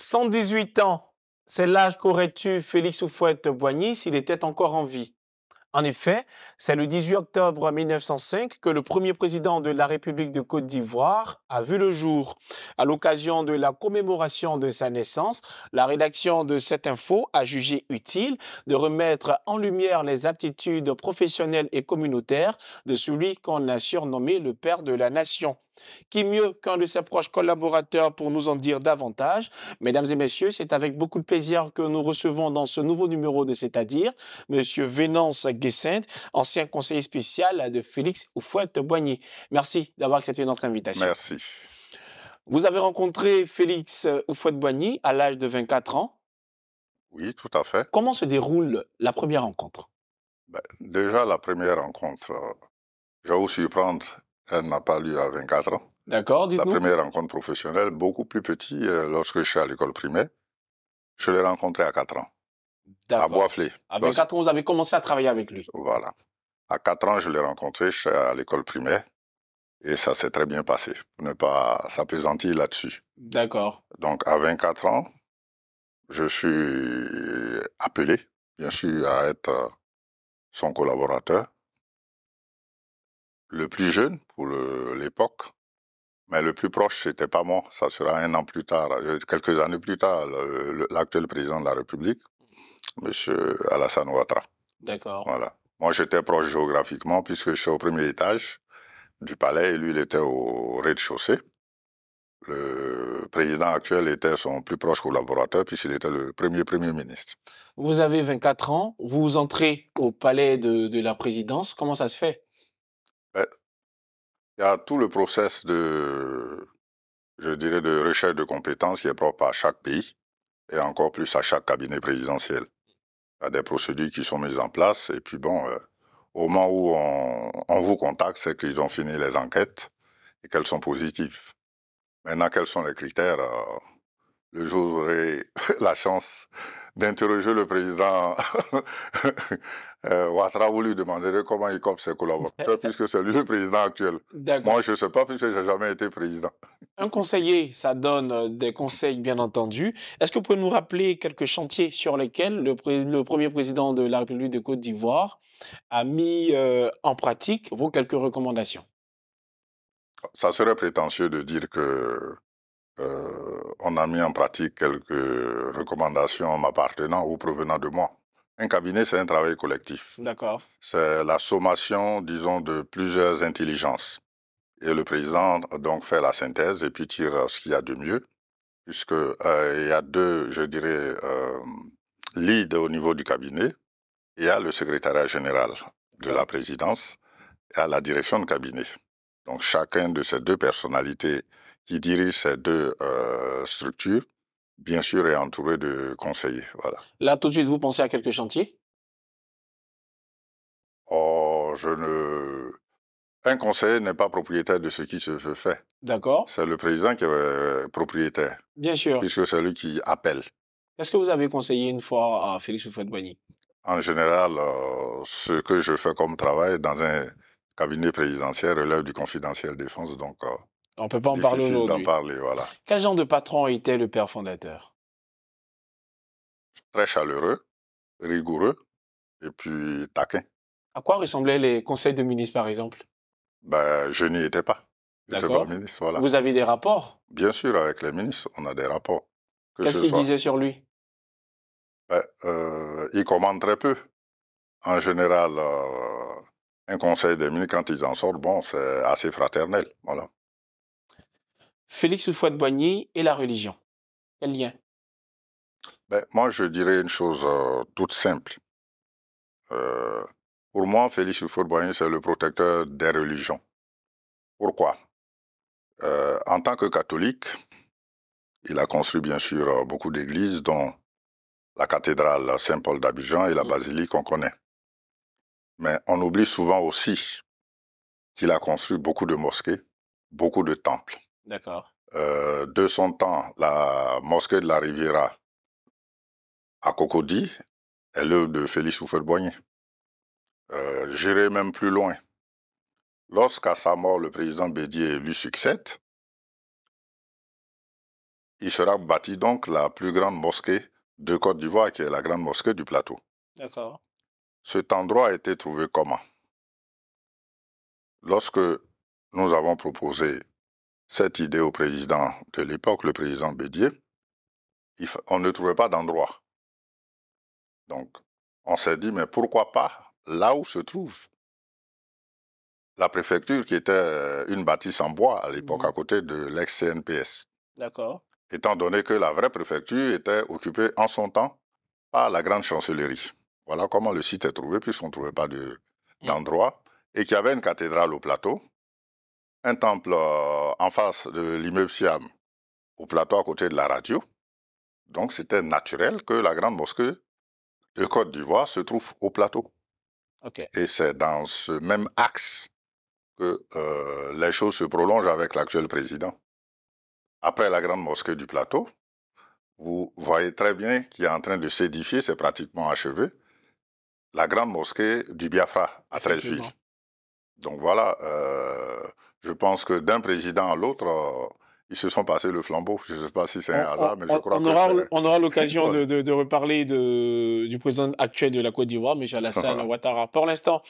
118 ans, c'est l'âge qu'aurait eu Félix Houphouët-Boigny s'il était encore en vie. En effet, c'est le 18 octobre 1905 que le premier président de la République de Côte d'Ivoire a vu le jour. À l'occasion de la commémoration de sa naissance, la rédaction de cette info a jugé utile de remettre en lumière les aptitudes professionnelles et communautaires de celui qu'on a surnommé le père de la nation. Qui mieux qu'un de ses proches collaborateurs pour nous en dire davantage Mesdames et messieurs, c'est avec beaucoup de plaisir que nous recevons dans ce nouveau numéro de C'est-à-dire M. Vénance Guessent, ancien conseiller spécial de Félix Oufouette-Boigny. Merci d'avoir accepté notre invitation. Merci. Vous avez rencontré Félix Oufouette-Boigny à l'âge de 24 ans. Oui, tout à fait. Comment se déroule la première rencontre ben, Déjà, la première rencontre, euh, vous prendre... Elle n'a pas lu à 24 ans. D'accord, dites-nous. La première rencontre professionnelle, beaucoup plus petit, euh, lorsque je suis à l'école primaire, je l'ai rencontré à 4 ans. À Boisflé. À 24 ans, vous avez commencé à travailler avec lui. Voilà. À 4 ans, je l'ai rencontré à l'école primaire. Et ça s'est très bien passé, ne pas s'apesantir là-dessus. D'accord. Donc, à 24 ans, je suis appelé, bien sûr, à être euh, son collaborateur le plus jeune pour l'époque, mais le plus proche, c'était pas moi. Ça sera un an plus tard, euh, quelques années plus tard, l'actuel président de la République, M. Alassane Ouattara. D'accord. Voilà. Moi, j'étais proche géographiquement puisque je suis au premier étage du palais et lui, il était au rez-de-chaussée. Le président actuel était son plus proche collaborateur puisqu'il était le premier premier ministre. Vous avez 24 ans, vous entrez au palais de la présidence. Comment ça se fait ben, il y a tout le process de, je dirais, de recherche de compétences qui est propre à chaque pays et encore plus à chaque cabinet présidentiel. Il y a des procédures qui sont mises en place et puis bon, euh, au moment où on, vous contacte, c'est qu'ils ont fini les enquêtes et qu'elles sont positives. Maintenant, quels sont les critères euh, le jour où j'aurai la chance d'interroger le président euh, Ouattara, vous lui demanderez comment il copie ses collaborateurs, puisque c'est lui le président actuel. Moi, je ne sais pas, puisque je jamais été président. Un conseiller, ça donne euh, des conseils, bien entendu. Est-ce que vous pouvez nous rappeler quelques chantiers sur lesquels le, premier président de la République de Côte d'Ivoire a mis euh, en pratique vos quelques recommandations Ça serait prétentieux de dire que euh, on a mis en pratique quelques recommandations m'appartenant ou provenant de moi. Un cabinet, c'est un travail collectif. D'accord. C'est la sommation, disons, de plusieurs intelligences. Et le président donc fait la synthèse et puis tire ce qu'il y a de mieux, puisque euh, il y a deux, je dirais, euh, leads au niveau du cabinet. Il y a le secrétariat général de la présidence et à la direction de cabinet. Donc chacun de ces deux personnalités qui dirige ces deux euh, structures, bien sûr, est entouré de conseillers. Voilà. Là, tout de suite, vous pensez à quelques chantiers Oh, je ne. Un conseiller n'est pas propriétaire de ce qui se fait. D'accord. C'est le président qui est euh, propriétaire. Bien sûr. Puisque c'est lui qui appelle. Est-ce que vous avez conseillé une fois à Félix houphouët En général, euh, ce que je fais comme travail dans un cabinet présidentiel relève du confidentiel défense, donc on ne peut pas en parler aujourd'hui. parler, voilà. Quel genre de patron était le père fondateur Très chaleureux, rigoureux et puis taquin. À quoi ressemblaient les conseils de ministres, par exemple ben, Je n'y étais pas. Vous avez des rapports Bien sûr, avec les ministres, on a des rapports. Qu'est-ce qu'ils qu'il sur lui Ils ben, euh, Il commande très peu. En général, euh, un conseil des ministres, quand ils en sortent, bon, c'est assez fraternel. Voilà. Félix de Boigny et la religion Quel lien ben, Moi, je dirais une chose euh, toute simple. Euh, pour moi, Félix de Boigny, c'est le protecteur des religions. Pourquoi euh, En tant que catholique, il a construit bien sûr beaucoup d'églises, dont la cathédrale Saint-Paul d'Abidjan et la basilique qu'on connaît. Mais on oublie souvent aussi qu'il a construit beaucoup de mosquées, beaucoup de temples. D'accord. Euh, de son temps, la mosquée de la Riviera à Cocody est l'œuvre de Félix Houphouët-Boigny. Euh, j'irai même plus loin. Lorsqu'à sa mort, le président Bédier lui succède, il sera bâti donc la plus grande mosquée de Côte d'Ivoire, qui est la grande mosquée du plateau. D'accord. Cet endroit a été trouvé comment Lorsque nous avons proposé cette idée au président de l'époque, le président Bédier, on ne trouvait pas d'endroit. Donc, on s'est dit, mais pourquoi pas là où se trouve la préfecture, qui était euh, une bâtisse en bois à l'époque, mmh à côté de l'ex-CNPS. D'accord. Étant donné que la vraie préfecture était occupée en son temps par la grande chancellerie. Voilà comment le site est trouvé, puisqu'on ne trouvait pas mmh. d'endroit, de, et qu'il y avait une cathédrale au plateau, un temple euh, en face de l'immeuble Siam, au plateau à côté de la radio. Donc c'était naturel que la grande mosquée de Côte d'Ivoire se trouve au plateau. Et c'est dans ce même axe que euh, les choses se prolongent avec l'actuel président. Après la grande mosquée du plateau, vous voyez très bien qu'il est en train de s'édifier, c'est pratiquement achevé, la grande mosquée du Biafra à villes. Donc voilà, euh, je pense que d'un président à l'autre, euh, ils se sont passés le flambeau. Je ne sais pas si c'est un hasard, mais je crois on aura, On aura l'occasion de, reparler de, du président actuel de la Côte d'Ivoire, Michel Alassane Ouattara. Pour l'instant,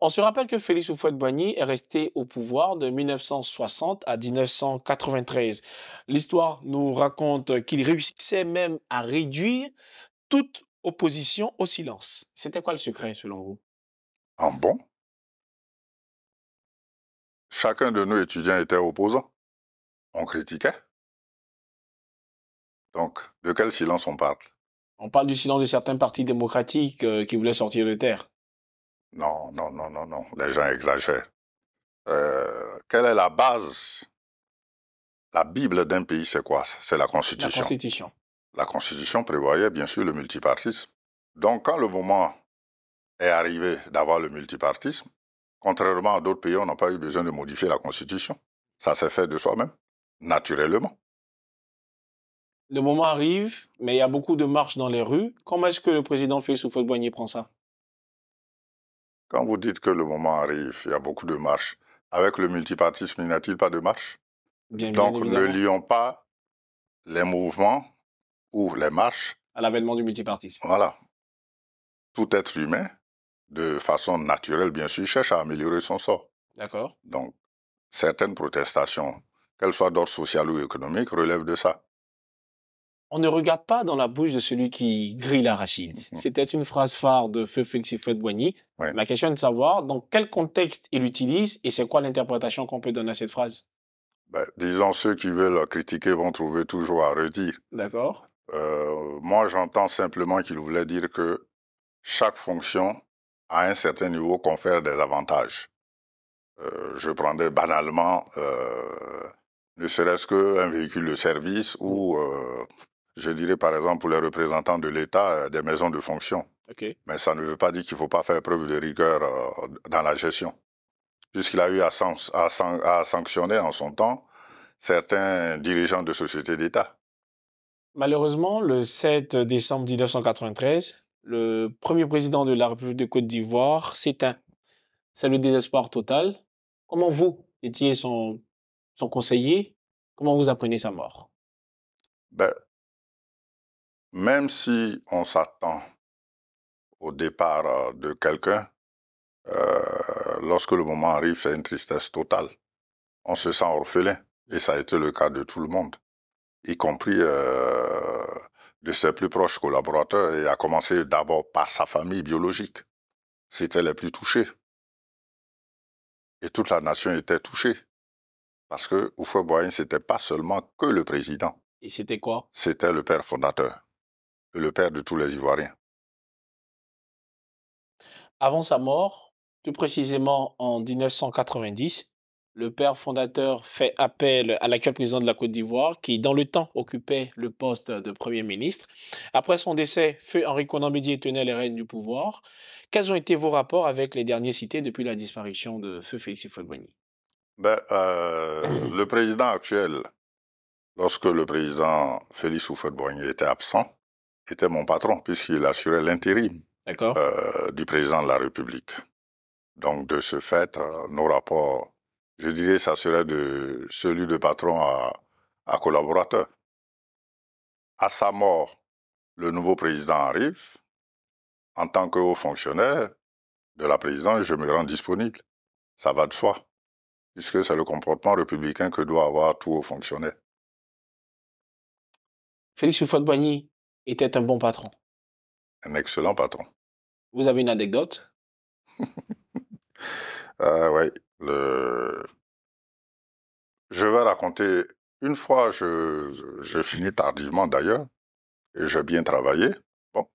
on se rappelle que Félix Houphouët-Boigny est resté au pouvoir de 1960 à 1993. L'histoire nous raconte qu'il réussissait même à réduire toute opposition au silence. C'était quoi le secret selon vous En ah bon Chacun de nos étudiants était opposant. On critiquait. Donc, de quel silence on parle On parle du silence de certains partis démocratiques euh, qui voulaient sortir de terre. Non, non, non, non, non. Les gens exagèrent. Euh, quelle est la base La Bible d'un pays, c'est quoi C'est Constitution. La Constitution. La Constitution prévoyait bien sûr le multipartisme. Donc, quand le moment est arrivé d'avoir le multipartisme, Contrairement à d'autres pays, on n'a pas eu besoin de modifier la Constitution. Ça s'est fait de soi-même, naturellement. Le moment arrive, mais il y a beaucoup de marches dans les rues. Comment est-ce que le président Félix-Houphouët Boigny prend ça Quand vous dites que le moment arrive, il y a beaucoup de marches. Avec le multipartisme, n'y a-t-il pas de marches bien, Donc ne lions pas les mouvements ou les marches à l'avènement du multipartisme. Voilà. Tout être humain de façon naturelle, bien sûr, cherche à améliorer son sort. D'accord. Donc, certaines protestations, qu'elles soient d'ordre social ou économique, relèvent de ça. On ne regarde pas dans la bouche de celui qui grille la mmh, mmh. C'était une phrase phare de Feu Félix Boigny. Oui. La question est de savoir dans quel contexte il utilise et c'est quoi l'interprétation qu'on peut donner à cette phrase. Ben, disons, ceux qui veulent critiquer vont trouver toujours à redire. D'accord. Euh, moi, j'entends simplement qu'il voulait dire que chaque fonction à un certain niveau, confère des avantages. Euh, je prendrais banalement, euh, ne serait-ce qu'un véhicule de service ou, mmh. euh, je dirais par exemple, pour les représentants de l'État, des maisons de fonction. Mais ça ne veut pas dire qu'il ne faut pas faire preuve de rigueur dans la gestion. Puisqu'il a eu à, à, à sanctionner en son temps certains dirigeants de sociétés d'État. Malheureusement, le 7 décembre 1993, le premier président de la République de Côte d'Ivoire s'éteint. C'est le désespoir total. Comment vous étiez son, conseiller Comment vous apprenez sa mort ben, Même si on s'attend au départ euh, de quelqu'un, euh, lorsque le moment arrive, c'est une tristesse totale. On se sent orphelin. Et ça a été le cas de tout le monde, y compris euh, de ses plus proches collaborateurs et a commencé d'abord par sa famille biologique. C'était les plus touchés. Et toute la nation était touchée. Parce que Oufoué Boyen, ce n'était pas seulement que le président. Et c'était quoi C'était le père fondateur. le père de tous les Ivoiriens. Avant sa mort, plus précisément en 1990, le père fondateur fait appel à l'actuel président de la Côte d'Ivoire, qui dans le temps occupait le poste de Premier ministre. Après son décès, Feu Henri Conambédier tenait les rênes du pouvoir. Quels ont été vos rapports avec les derniers cités depuis la disparition de Feu Félix Houphouët-Boigny ben, euh, Le président actuel, lorsque le président Félix Houphouët-Boigny était absent, était mon patron, puisqu'il assurait l'intérim euh, du président de la République. Donc, de ce fait, euh, nos rapports je dirais ça serait de celui de patron à, collaborateur. À sa mort, le nouveau président arrive. En tant que haut fonctionnaire de la présidence, je me rends disponible. Ça va de soi, puisque c'est le comportement républicain que doit avoir tout haut fonctionnaire. Félix Houphouët-Boigny était un bon patron. Un excellent patron. Vous avez une anecdote euh, Oui, je vais raconter. Une fois, je, finis tardivement d'ailleurs, et j'ai bien travaillé. Bon.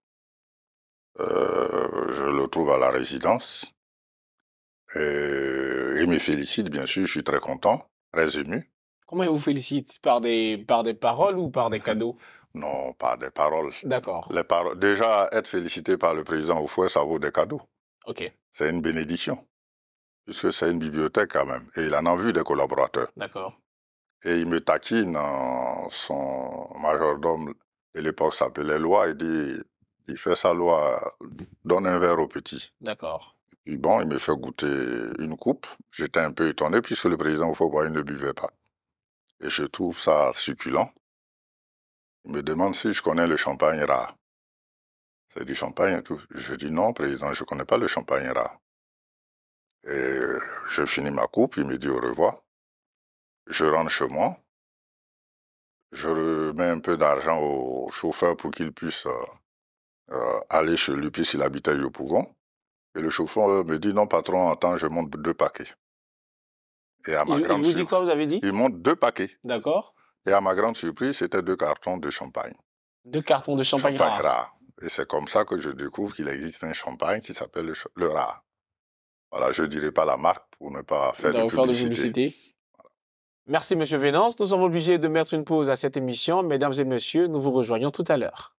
Euh, je le trouve à la résidence. Et il me félicite, bien sûr, je suis très content, très ému. Comment il vous félicite Par des, par des paroles ou par des cadeaux Non, pas des paroles. D'accord. Les paroles. Déjà, être félicité par le président au fouet ça vaut des cadeaux. OK. C'est une bénédiction puisque c'est une bibliothèque quand même. Et il en a vu des collaborateurs. D'accord. Et il me taquine, en son majordome et l'époque s'appelait Loi, il dit il fait sa loi, donne un verre au petit. D'accord. Puis bon, il me fait goûter une coupe. J'étais un peu étonné puisque le président il ne buvait pas. Et je trouve ça succulent. Il me demande si je connais le champagne rare. C'est du champagne et tout. Je dis non, président, je ne connais pas le champagne rare. Et je finis ma coupe, il me dit au revoir. Je rentre chez moi. Je remets un peu d'argent au chauffeur pour qu'il puisse euh, euh, aller chez lui, puisqu'il habitait à Yopougon. Et le chauffeur euh, me dit Non, patron, attends, je monte deux paquets. Et à ma il, grande dit Il monte deux paquets. D'accord. Et à ma grande surprise, c'était deux cartons de champagne. Deux cartons de champagne, Et c'est comme ça que je découvre qu'il existe un champagne qui s'appelle le, le voilà, je ne dirai pas la marque pour ne pas faire, de, publicité. Merci, Monsieur Vénance. Nous sommes obligés de mettre une pause à cette émission. Mesdames et messieurs, nous vous rejoignons tout à l'heure.